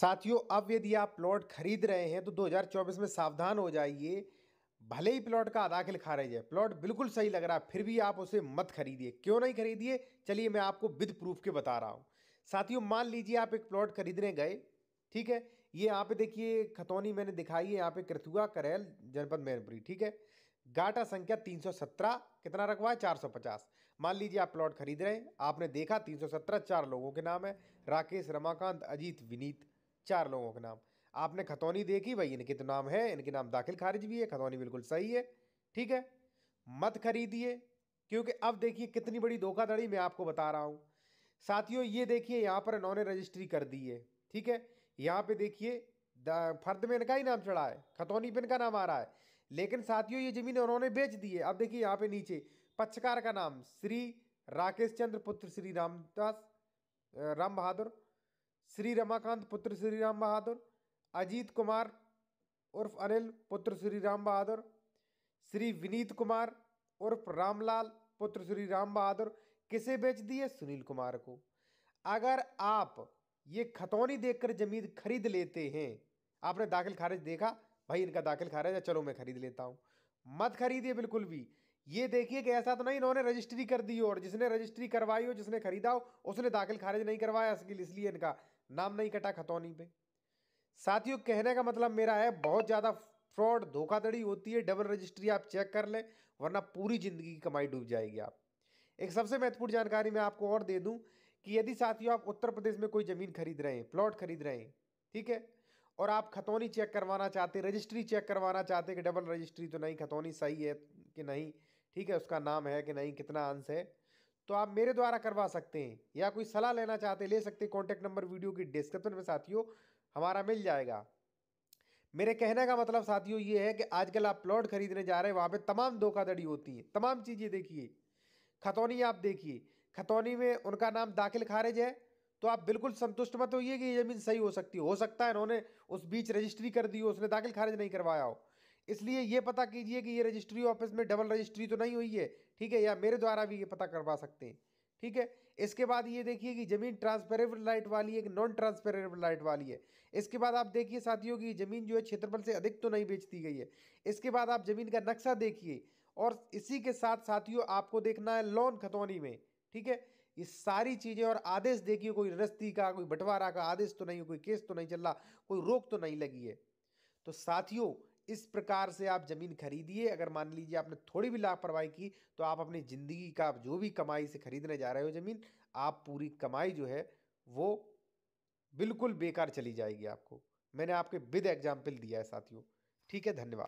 साथियों अब यदि आप प्लॉट खरीद रहे हैं तो 2024 में सावधान हो जाइए भले ही प्लॉट का आधा खिल खा रही है प्लॉट बिल्कुल सही लग रहा है फिर भी आप उसे मत खरीदिए क्यों नहीं खरीदिए चलिए मैं आपको विद प्रूफ के बता रहा हूँ साथियों मान लीजिए आप एक प्लॉट खरीदने गए ठीक है ये यहाँ पे देखिए खतौनी मैंने दिखाई है यहाँ पे कृतुआ करेल जनपद मैनपुरी ठीक है गाटा संख्या 317 कितना रखवा है 450 मान लीजिए आप प्लॉट खरीद रहे हैं आपने देखा 317 चार लोगों के नाम है राकेश रमाकांत अजीत विनीत चार लोगों के नाम आपने खतौनी देखी भाई इनके तो नाम है इनके नाम दाखिल खारिज भी है खतौनी बिल्कुल सही है ठीक है मत खरीदिए क्योंकि अब देखिए कितनी बड़ी धोखाधड़ी मैं आपको बता रहा हूँ साथियों ये देखिए यहाँ पर इन्होंने रजिस्ट्री कर दी है ठीक है यहाँ पे देखिए फर्द में इनका ही नाम चढ़ा है खतौनी पे इनका नाम आ रहा है लेकिन साथियों ये ज़मीन उन्होंने बेच दी है अब देखिए यहाँ पे नीचे पक्षकार का नाम श्री राकेश चंद्र पुत्र श्री रामदास राम बहादुर श्री रमाकांत पुत्र श्री राम बहादुर अजीत कुमार उर्फ अनिल पुत्र श्री राम बहादुर श्री विनीत कुमार उर्फ रामलाल पुत्र श्री राम बहादुर किसे बेच दिए सुनील कुमार को अगर आप ये खतौनी देखकर जमीन खरीद लेते हैं आपने दाखिल खारिज देखा भाई इनका दाखिल खारिज है चलो मैं खरीद लेता हूँ मत खरीदिए बिल्कुल भी ये देखिए कि ऐसा तो नहीं इन्होंने रजिस्ट्री कर दी हो और जिसने रजिस्ट्री करवाई हो जिसने खरीदा हो उसने दाखिल खारिज नहीं करवाया इसलिए इनका नाम नहीं कटा खतौनी पे साथियों कहने का मतलब मेरा है बहुत ज़्यादा फ्रॉड धोखाधड़ी होती है डबल रजिस्ट्री आप चेक कर लें वरना पूरी ज़िंदगी की कमाई डूब जाएगी आप एक सबसे महत्वपूर्ण जानकारी मैं आपको और दे दूं कि यदि साथियों आप उत्तर प्रदेश में कोई ज़मीन खरीद रहे हैं प्लॉट खरीद रहे हैं ठीक है और आप खतौनी चेक करवाना चाहते रजिस्ट्री चेक करवाना चाहते कि डबल रजिस्ट्री तो नहीं खतौनी सही है कि नहीं ठीक है उसका नाम है कि नहीं कितना अंश है तो आप मेरे द्वारा करवा सकते हैं या कोई सलाह लेना चाहते ले सकते हैं कॉन्टैक्ट नंबर वीडियो की डिस्क्रिप्शन में साथियों हमारा मिल जाएगा मेरे कहने का मतलब साथियों ये है कि आजकल आप प्लॉट खरीदने जा रहे हैं वहाँ पे तमाम धोखाधड़ी होती है तमाम चीज़ें देखिए खतौनी आप देखिए खतौनी में उनका नाम दाखिल खारिज है तो आप बिल्कुल संतुष्ट मत होइए कि ये ज़मीन सही हो सकती हो सकता है इन्होंने उस बीच रजिस्ट्री कर दी हो उसने दाखिल खारिज नहीं करवाया हो इसलिए ये पता कीजिए कि ये रजिस्ट्री ऑफिस में डबल रजिस्ट्री तो नहीं हुई है ठीक है या मेरे द्वारा भी ये पता करवा सकते हैं ठीक है इसके बाद ये देखिए कि ज़मीन ट्रांसपेरेबल लाइट वाली है कि नॉन ट्रांसपेरेबल लाइट वाली है इसके बाद आप देखिए साथियों की ज़मीन जो है क्षेत्रफल से अधिक तो नहीं बेचती गई है इसके बाद आप ज़मीन का नक्शा देखिए और इसी के साथ साथियों आपको देखना है लोन खतौनी में ठीक है ये सारी चीज़ें और आदेश देखिए कोई रस्ती का कोई बंटवारा का आदेश तो नहीं कोई केस तो नहीं चल रहा कोई रोक तो नहीं लगी है तो साथियों इस प्रकार से आप ज़मीन खरीदिए अगर मान लीजिए आपने थोड़ी भी लापरवाही की तो आप अपनी ज़िंदगी का जो भी कमाई से खरीदने जा रहे हो ज़मीन आप पूरी कमाई जो है वो बिल्कुल बेकार चली जाएगी आपको मैंने आपके विद एग्जाम्पल दिया है साथियों ठीक है धन्यवाद